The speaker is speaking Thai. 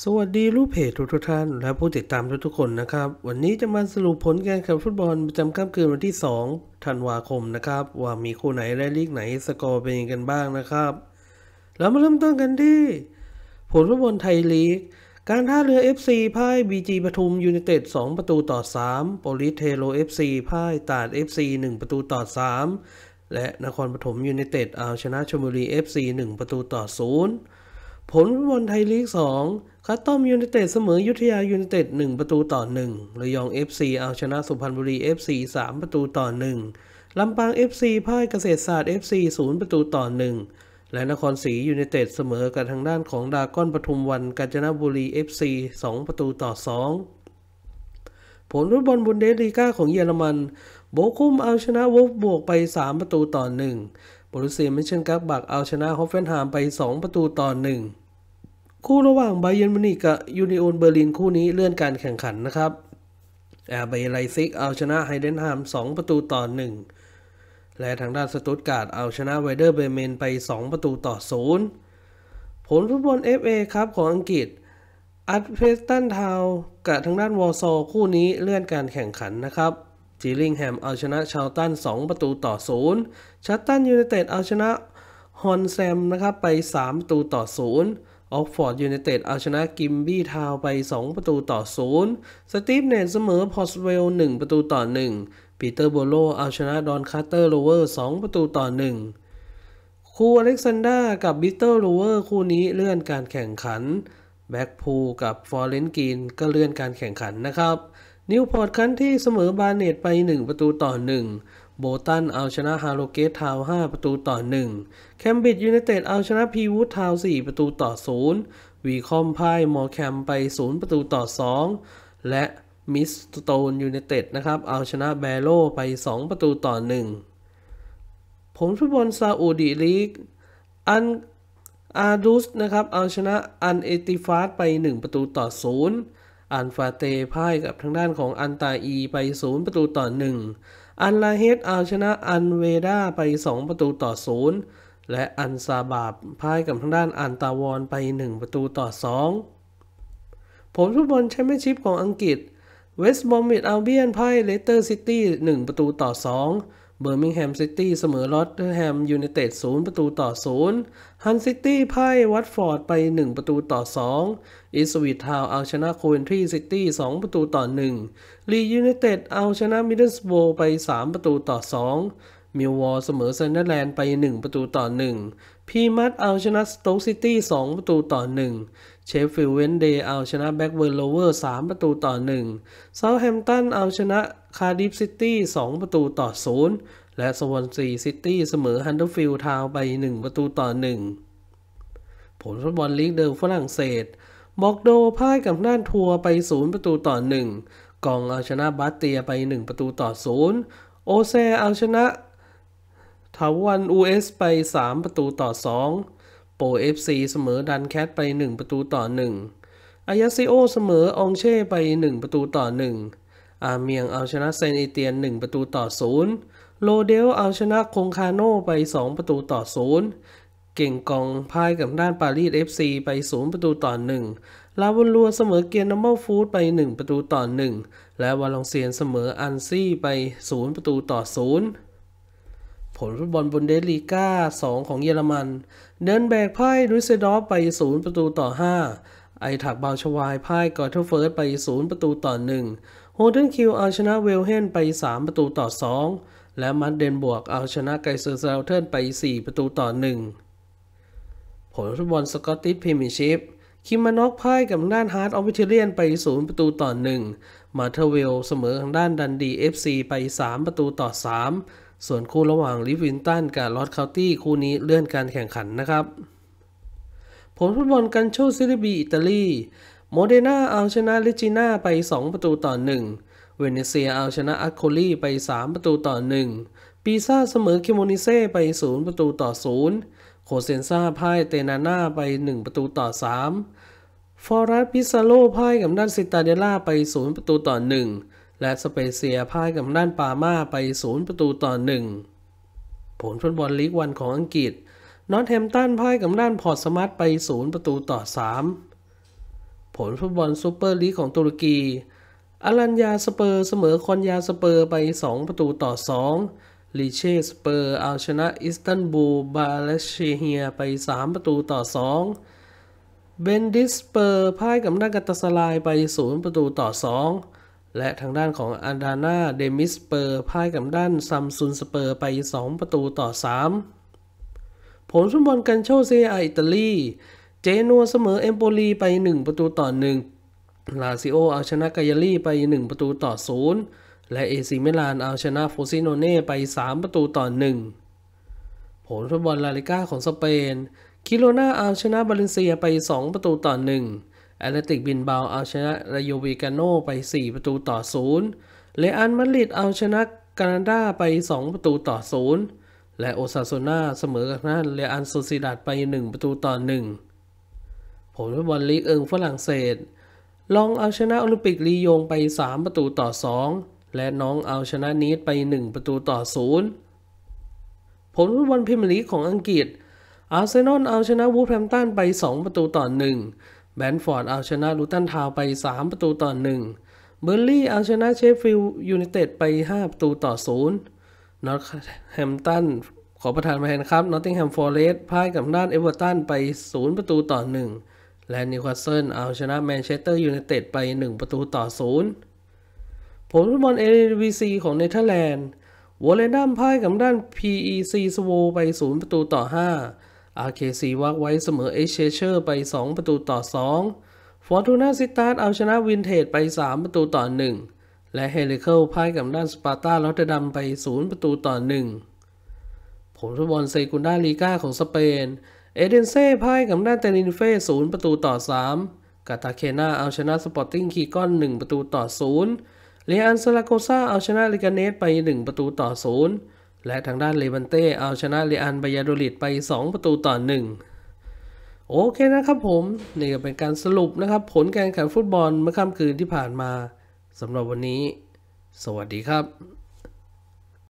สวัสดีลูกเพจทุกท่าน และผู้ติดตามทุกทุกคนนะครับ วันนี้จะมาสรุปผลการแข่งฟุตบอลประจำค่ำคืนวันที่2ธันวาคมนะครับ ว่ามีคู่ไหน และลีกไหนสกอร์เป็นยังกันบ้างนะครับเรามาเริ่มต้นกันที่ ผลฟุตบอลไทยลีก การท่าเรือ FC พ่ายบีจีปทุมยูเนเต็ด 2 ประตูต่อ3โปลิสเทโร FC พ่ายตาด FC 1ประตูต่อ 3 และนครปฐมยูเนเต็ดเอาชนะชมบุรี FC 1ประตูต่อ0ผลบอลไทยลีก2คาตตอมยูไนเต็ดเสมอยุทธยายูไนเต็ด1ประตูต่อ 1 ระยอง FC เอาชนะสุพรรณบุรี FC 3 ประตูต่อ 1 ลำปาง FC พ่ายเกษตรศาสตร์ FC 0 ประตูต่อ 1 และนครศรียูไนเต็ดเสมอกับทางด้านของดาก้อนปทุมวัน กาญจนบุรี FC 2 ประตูต่อ 2 ผลฟุตบอลบุนเดสลีกาของเยอรมัน โบคุมเอาชนะวอฟบวกไป 3 ประตูต่อ1บรุเซียมิเชนกักบักเอาชนะฮอฟเฟนไฮม์ไป 2 ประตูต่อหนึ่งคู่ระหว่างไบเยนมินิกกับยูนิโอนเบอร์ลินคู่นี้เลื่อนการแข่งขันนะครับแอร์บไลซิกเอาชนะไฮเดนฮาม2 ประตูต่อหนึ่งและทางด้านสตุตการ์ดเอาชนะไวเดอร์เบเมนไป 2 ประตูต่อศูนย์ผลฟุตบอล FA ครับของอังกฤษอัดเพสตันทาวกับทางด้านวอลซอคู่นี้เลื่อนการแข่งขันนะครับจีลิงแฮมเอาชนะชาวตัน2ประตูต่อ0ชัตตันยูไนเต็ดเอาชนะฮอนแซมนะครับไป 3 ประตูต่อ0ออกฟอร์ดยูไนเต็ดเอาชนะกิมบี้ทาวไป 2 ประตูต่อ0สตีฟเนนเสมอพอสเวล1ประตูต่อ1ปีเตอร์โบโลเอาชนะดอนคาร์เตอร์โลเวอร์2ประตูต่อ 1 คู่อเล็กซานดากับบิสเตอร์โลเวอร์คู่นี้เลื่อนการแข่งขันแบ็กพูกับฟอร์เรนกีนก็เลื่อนการแข่งขันนะครับนิวพอร์ตคันที่เสมอบาเนตไป 1 ประตูต่อ 1 โบตันเอาชนะฮาโลเกตทาว 5 ประตูต่อ1แคมบิดยูไนเต็ดเอาชนะพีวูดทาว 4 ประตูต่อ0วีคอมพายมอแคมไป 0 ประตูต่อ 2 และมิสโตนยูไนเต็ดนะครับเอาชนะแบโลไป 2 ประตูต่อ 1 ผมฟุตบอลซาอุดีลีกอันอาดุสนะครับเอาชนะอันเอติฟาสไป 1 ประตูต่อ 0อันฟาเตพ่ายกับทางด้านของอันตาอีไป 0 ประตูต่อ 1 อันลาเฮดเอาชนะอันเวดาไป 2 ประตูต่อ 0 และอันซาบาบพ่ายกับทางด้านอันตาวอนไป 1 ประตูต่อ 2 ผมฟุตบอลแชมเปี้ยนชิพของอังกฤษ เวสต์บอมบิดอัลเบียนพ่ายเลสเตอร์ซิตี้ 1 ประตูต่อ 2เบอร์มิงแฮมซิตี้เสมอลอตเทอร์แฮมยูไนเต็ดศูนย์ประตูต่อศูนย์ฮันซิตี้ไพ่วัตฟอร์ดไป 1 ประตูต่อ 2อิสวิททาวเอาชนะโคเวนทรีซิตี้ 2 ประตูต่อ1ลียูไนเต็ดเอาชนะมิดเดิลสโบไป 3 ประตูต่อ 2มิลวอลเสมอเซนเนอร์แลนด์ไป 1 ประตูต่อ 1พีมัตเอาชนะสโต๊กซิตี้2ประตูต่อ 1เชฟฟิลด์เวนเดย์เอาชนะแบ็กเบิร์ลโลเวอร์3 ประตูต่อ1เซาแฮมป์ตันเอาชนะคาร์ดิฟซิตี้2 ประตูต่อ 0 และสวอนซีซิตี้เสมอฮันเดอร์ฟิลด์ทาวไป 1 ประตูต่อ 1 ผลฟุตบอลลีกเดิมฝรั่งเศสบอกโดพ่ายกับน่านทัวร์ไป 0 ประตูต่อ 1กองเอาชนะบาสเตียไป 1 ประตูต่อ 0 โอเซเอาชนะ ทาวันอูเอส ไป 3 ประตูต่อ 2โปเอฟซีเสมอดันแคทไป 1 ประตูต่อ 1อายาซิโอเสมอองเช่ไป 1 ประตูต่อ 1 อาเมียงเอาชนะเซนอิเตียน 1 ประตูต่อ0โลเดลเอาชนะคงคาโนไป 2 ประตูต่อ 0 เก่งกองพายกับด้านปารีส FC ไป 0 ประตูต่อ1ลาวนลัวเสมอเกียร์นัมเบิลฟูดไป 1 ประตูต่อ 1 และวาลองเซียนเสมออันซี่ไป 0 ประตูต่อ 0ผลฟุตบอลบุนเดสลีกา2 ของเยอรมัน เดินแบกไพ่ารุสเซดอฟไป 0 ประตูต่อ 5 ไอถักบาวชวายพ่ายกอเทเฟิร์สไป 0 ประตูต่อ 1 โฮเดนคิวเอาชนะเวลเฮนไป 3 ประตูต่อ 2 และมัดเดนบวกเอาชนะไกเซอร์เซลเทิร์นไป 4 ประตูต่อ 1 ผลฟุตบอลสกอตติชพรีเมียร์ชิพคิมมานอกพ่ายกับด้านฮาร์ดออฟวิเทเลียนไป 0 ประตูต่อ 1 มาเทเวลเสมอทางด้านดันดี FC ไป 3 ประตูต่อ 3ส่วนคู่ระหว่างลิฟวินตันกับลอตคาวตี้คู่นี้เลื่อนการแข่งขันนะครับ ผลฟุตบอลกันโชซิลิบีอิตาลี โมเดนาเอาชนะลิจิน่าไป 2 ประตูต่อ 1 เวเนเซียเอาชนะอัคโคลีไป 3 ประตูต่อ 1 ปีซ่าเสมอคิโมนิเซ่ไป 0 ประตูต่อ 0 โคเซนซาพ่ายเตนาน่าไป 1 ประตูต่อ 3 ฟอรัสพิซาโลพ่ายกับด้านซิตาเดล่าไป0ประตูต่อ1และสเปเซียพ่ายกับด้านปามาไป0ประตูต่อ 1 ผลฟุตบอลลีกวันของอังกฤษนอตแฮมตันพ่ายกับด้านพอร์ตสมาร์ทไป0ประตูต่อ3ผลฟุตบอลซูเปอร์ลีกของตุรกีอารันยาสเปอร์เสมอคอนยาสเปอร์ไป2ประตูต่อ 2ลีเช่สเปอร์เอาชนะอิสตันบูลบาเลเชเฮียไป3ประตูต่อ2เบนดิสเปอร์พ่ายกับด้านกัตตาสลายไป0ประตูต่อ2และทางด้านของอันดานาเดมิสเปอร์พ่ายกับด้านซัมซุนสเปอร์ไป 2 ประตูต่อ 3 ผลฟุตบอลกันโชเซียอิตาลี เจนัวเสมอเอมโปลีไป 1 ประตูต่อ1ลาซิโอเอาชนะกายาลีไป 1 ประตูต่อ 0 และเอซิเมลานเอาชนะโฟซิโนเน่ไป 3 ประตูต่อ 1 ผลฟุตบอลลาลิก้าของสเปน คิโลนาเอาชนะบาเลนเซียไป 2 ประตูต่อ 1แอตเลติกบินเบาเอาชนะรายโยวีกาโนไป4ประตูต่อ0เลอันมาริดเอาชนะกานาดาไป2ประตูต่อ0และโอซาโซนาเสมอกับนั่นเลอันโซซิดาดไป1ประตูต่อ1ผลฟุตบอลลีกเอิงฝรั่งเศส ลองเอาชนะโอลิมปิกลียงไป3ประตูต่อ2และน้องเอาชนะนีดไป1ประตูต่อ0ผลฟุตบอลพรีเมียร์ลีกของอังกฤษ อาร์เซนอลเอาชนะวูดแฮมตันไป2ประตูต่อ1แบนฟอร์ดเอาชนะลูตันทาวไป 3 ประตูต่อ1เบอร์ลี่เอาชนะเชฟฟิลด์ยูไนเต็ดไป 5 ประตูต่อ0นอร์ทแฮมตันขอประทานมาแทนครับนอตติงแฮมฟอร์เรสพ่ายกับด้านเอเวอร์ตันไป 0 ประตูต่อ 1และนิวคาสเซิลเอาชนะแมนเชสเตอร์ยูไนเต็ดไป 1 ประตูต่อ 0 ผลฟุตบอลเอวีซีของเนเธอร์แลนด์ วอลเลนดัมพ่ายกับด้าน PEC สโวไป 0 ประตูต่อ 5 r k ีวักไว้เสมอเอเชเชอร์ไป 2 ประตูต่อ2ฟอร์ตูน่าซิตาร์เอาชนะวินเทจไป 3 ประตูต่อ 1 และเฮลิเคิลพ่ายกับด้านสปาร์ตาลอตเตดัมไป 0 ประตูต่อ1ผลฟุตบอลเซกุนดาลีกาของสเปน เอเดนเซ่พ่ายกับด้านเตลินเฟ่0ประตูต่อ 3กาตาเคนาเอาชนะสปอร์ติ้งคีก้อน 1 ประตูต่อ0เลอันซาลาโกซาเอาชนะลิกาเนสไป 1 ประตูต่อ 0และทางด้านเลวันเต้เอาชนะเรอันบายาโดลิดไป 2 ประตูต่อ 1 โอเคนะครับผม นี่ก็เป็นการสรุปนะครับผลการแข่งฟุตบอลเมื่อค่ำคืนที่ผ่านมาสำหรับวันนี้ สวัสดีครับ